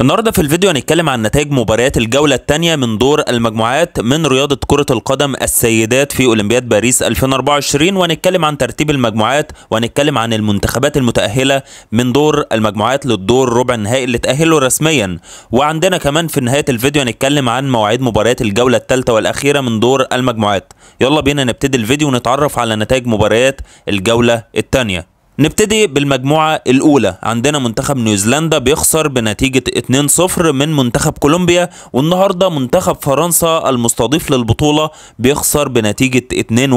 النهارده في الفيديو هنتكلم عن نتائج مباريات الجوله الثانيه من دور المجموعات من رياضه كره القدم السيدات في اولمبياد باريس 2024 وهنتكلم عن ترتيب المجموعات وهنتكلم عن المنتخبات المتاهله من دور المجموعات للدور ربع النهائي اللي تاهلوا رسميا وعندنا كمان في نهايه الفيديو هنتكلم عن مواعيد مباريات الجوله الثالثه والاخيره من دور المجموعات يلا بينا نبتدي الفيديو ونتعرف على نتائج مباريات الجوله الثانيه نبتدي بالمجموعة الأولى عندنا منتخب نيوزيلندا بيخسر بنتيجة 2-0 من منتخب كولومبيا والنهاردة منتخب فرنسا المستضيف للبطولة بيخسر بنتيجة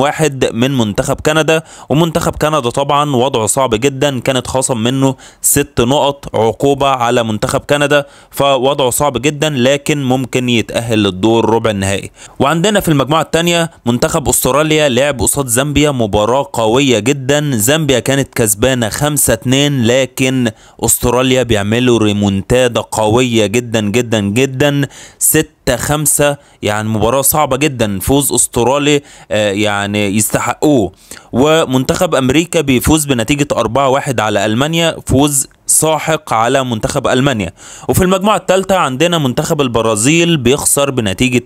2-1 من منتخب كندا ومنتخب كندا طبعا وضعه صعب جدا كانت خصم منه 6 نقط عقوبة على منتخب كندا فوضعه صعب جدا لكن ممكن يتأهل للدور ربع النهائي وعندنا في المجموعة الثانية منتخب أستراليا لعب قصاد زامبيا مباراة قوية جدا زامبيا كانت كز كسبانه 5 2 لكن استراليا بيعملوا ريمونتادا قويه جدا جدا جدا 6 5 يعني مباراه صعبه جدا فوز استرالي آه، يعني يستحقوه ومنتخب امريكا بيفوز بنتيجه 4 1 على المانيا فوز ساحق على منتخب ألمانيا وفي المجموعة الثالثة عندنا منتخب البرازيل بيخسر بنتيجة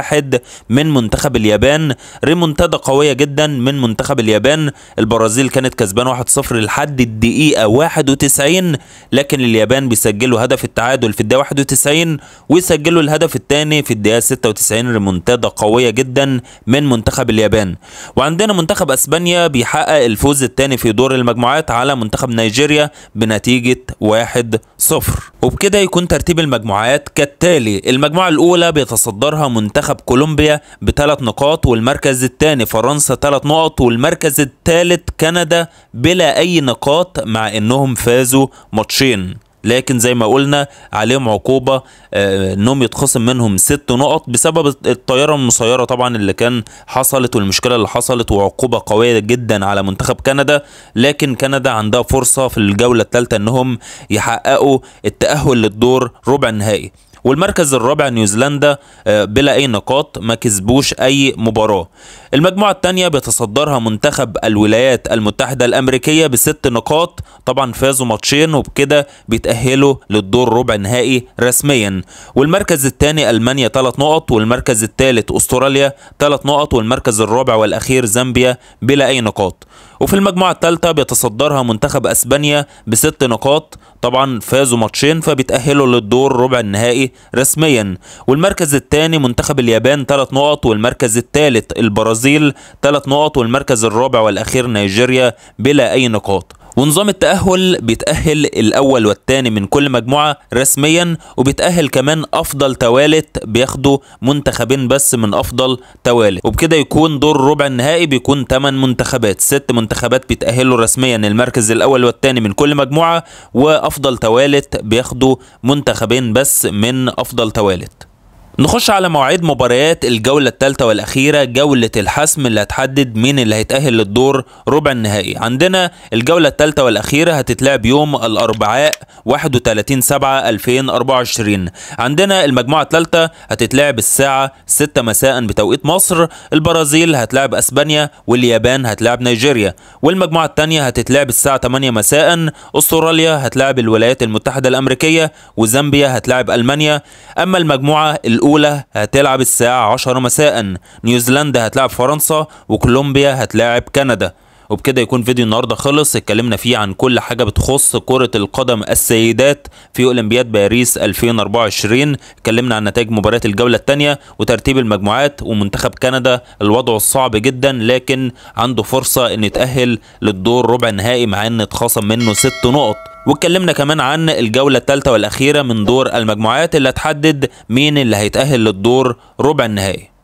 2-1 من منتخب اليابان ريمونتادا قوية جدا من منتخب اليابان البرازيل كانت كسبان 1-0 لحد الدقيقة 91 لكن اليابان بيسجلوا هدف التعادل في الدقيقة 91 ويسجلوا الهدف الثاني في الدقيقة 96 ريمونتادا قوية جدا من منتخب اليابان وعندنا منتخب أسبانيا بيحقق الفوز الثاني في دور المجموعات على منتخب نيجيريا بنتيجة بنتيجة واحد صفر وبكده يكون ترتيب المجموعات كالتالي المجموعة الأولى بيتصدرها منتخب كولومبيا بثلاث نقاط والمركز الثاني فرنسا ثلاث نقط والمركز الثالث كندا بلا أي نقاط مع إنهم فازوا ماتشين لكن زي ما قلنا عليهم عقوبه آه، انهم يتخصم منهم ست نقط بسبب الطياره المسيره طبعا اللي كان حصلت والمشكله اللي حصلت وعقوبه قويه جدا على منتخب كندا لكن كندا عندها فرصه في الجوله الثالثه انهم يحققوا التاهل للدور ربع النهائي والمركز الرابع نيوزيلندا آه، بلا اي نقاط ما كسبوش اي مباراه المجموعه الثانيه بيتصدرها منتخب الولايات المتحده الامريكيه بست نقاط طبعا فازوا ماتشين وبكده بيتاهلوا للدور ربع نهائي رسميا والمركز الثاني المانيا ثلاث نقط والمركز الثالث استراليا ثلاث نقط والمركز الرابع والاخير زامبيا بلا اي نقاط وفي المجموعه الثالثه بيتصدرها منتخب اسبانيا بست نقاط طبعا فازوا ماتشين فبيتاهلوا للدور ربع النهائي رسميا والمركز الثاني منتخب اليابان 3 نقط والمركز الثالث البرازيل 3 نقط والمركز الرابع والاخير نيجيريا بلا اي نقاط ونظام التأهل بيتأهل الأول والتاني من كل مجموعة رسميا وبيتأهل كمان أفضل توالت بياخدوا منتخبين بس من أفضل توالت وبكده يكون دور ربع النهائي بيكون 8 منتخبات ست منتخبات بيتأهلوا رسميا المركز الأول والتاني من كل مجموعة وأفضل توالت بياخدوا منتخبين بس من أفضل توالت نخش على مواعيد مباريات الجولة الثالثة والأخيرة جولة الحسم اللي هتحدد مين اللي هيتأهل للدور ربع النهائي عندنا الجولة الثالثة والأخيرة هتتلعب يوم الأربعاء 31 7 2024 عندنا المجموعة الثالثة هتتلعب الساعة 6 مساء بتوقيت مصر البرازيل هتلعب أسبانيا واليابان هتلعب نيجيريا والمجموعة الثانية هتتلعب الساعة 8 مساء أستراليا هتلعب الولايات المتحدة الأمريكية وزامبيا هتلعب ألمانيا أما المجموعة الأولى الأولى هتلعب الساعة 10 مساء نيوزيلندا هتلاعب فرنسا وكولومبيا هتلاعب كندا وبكده يكون فيديو النهارده خلص اتكلمنا فيه عن كل حاجه بتخص كره القدم السيدات في اولمبياد باريس 2024 اتكلمنا عن نتائج مباريات الجوله الثانيه وترتيب المجموعات ومنتخب كندا الوضع الصعب جدا لكن عنده فرصه انه يتاهل للدور ربع نهائي مع ان اتخصم منه ست نقط واتكلمنا كمان عن الجولة الثالثة والأخيرة من دور المجموعات اللي هتحدد مين اللي هيتأهل للدور ربع النهائي